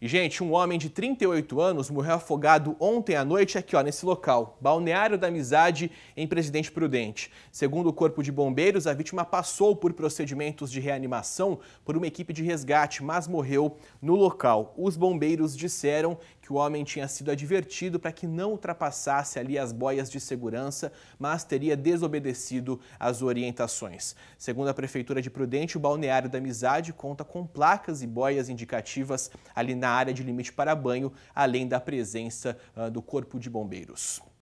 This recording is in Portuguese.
E, gente, um homem de 38 anos morreu afogado ontem à noite aqui, ó, nesse local, Balneário da Amizade, em Presidente Prudente. Segundo o Corpo de Bombeiros, a vítima passou por procedimentos de reanimação por uma equipe de resgate, mas morreu no local. Os bombeiros disseram que o homem tinha sido advertido para que não ultrapassasse ali as boias de segurança, mas teria desobedecido às orientações. Segundo a Prefeitura de Prudente, o Balneário da Amizade conta com placas e boias indicativas ali na na área de limite para banho, além da presença ah, do Corpo de Bombeiros.